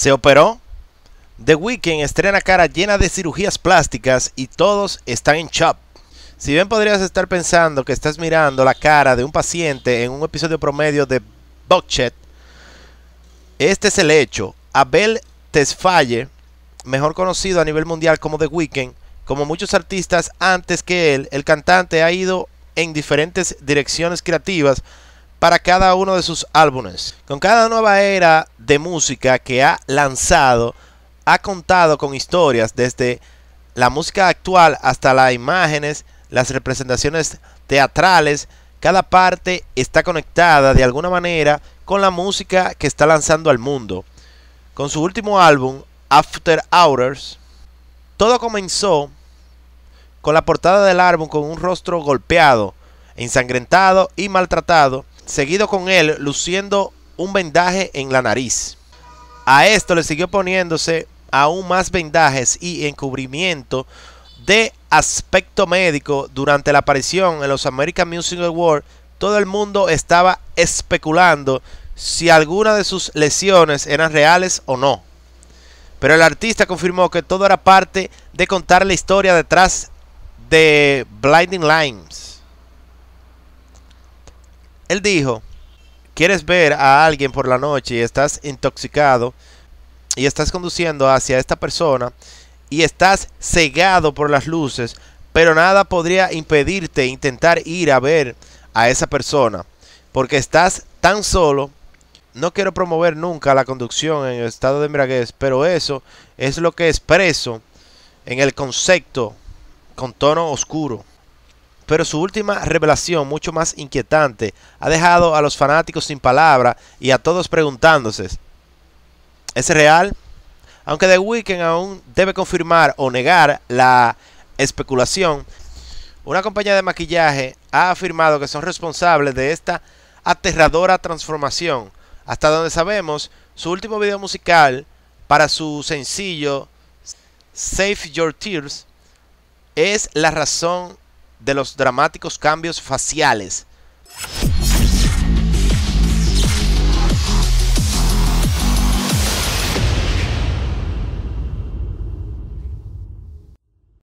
Se operó. The Weeknd estrena cara llena de cirugías plásticas y todos están en shock. Si bien podrías estar pensando que estás mirando la cara de un paciente en un episodio promedio de Buckchet, este es el hecho. Abel Tesfaye, mejor conocido a nivel mundial como The Weeknd, como muchos artistas antes que él, el cantante ha ido en diferentes direcciones creativas para cada uno de sus álbumes. Con cada nueva era de música que ha lanzado, ha contado con historias desde la música actual hasta las imágenes, las representaciones teatrales. Cada parte está conectada de alguna manera con la música que está lanzando al mundo. Con su último álbum, After Hours, todo comenzó con la portada del álbum con un rostro golpeado, ensangrentado y maltratado seguido con él luciendo un vendaje en la nariz. A esto le siguió poniéndose aún más vendajes y encubrimiento de aspecto médico durante la aparición en los American Music Awards. Todo el mundo estaba especulando si alguna de sus lesiones eran reales o no. Pero el artista confirmó que todo era parte de contar la historia detrás de Blinding Lines. Él dijo, ¿quieres ver a alguien por la noche y estás intoxicado y estás conduciendo hacia esta persona y estás cegado por las luces, pero nada podría impedirte intentar ir a ver a esa persona, porque estás tan solo. No quiero promover nunca la conducción en el estado de embriaguez, pero eso es lo que expreso en el concepto con tono oscuro pero su última revelación, mucho más inquietante, ha dejado a los fanáticos sin palabra y a todos preguntándose, ¿es real? Aunque The Weeknd aún debe confirmar o negar la especulación, una compañía de maquillaje ha afirmado que son responsables de esta aterradora transformación. Hasta donde sabemos, su último video musical para su sencillo Save Your Tears es la razón de los dramáticos cambios faciales